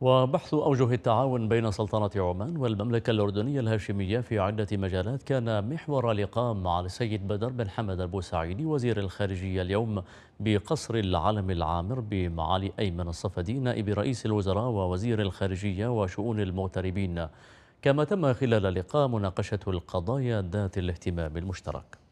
وبحث أوجه التعاون بين سلطنة عمان والمملكة الأردنية الهاشمية في عدة مجالات كان محور لقاء مع السيد بدر بن حمد البوسعيدي وزير الخارجية اليوم بقصر العلم العامر بمعالي أيمن الصفدي نائب رئيس الوزراء ووزير الخارجية وشؤون المغتربين كما تم خلال اللقاء مناقشة القضايا ذات الاهتمام المشترك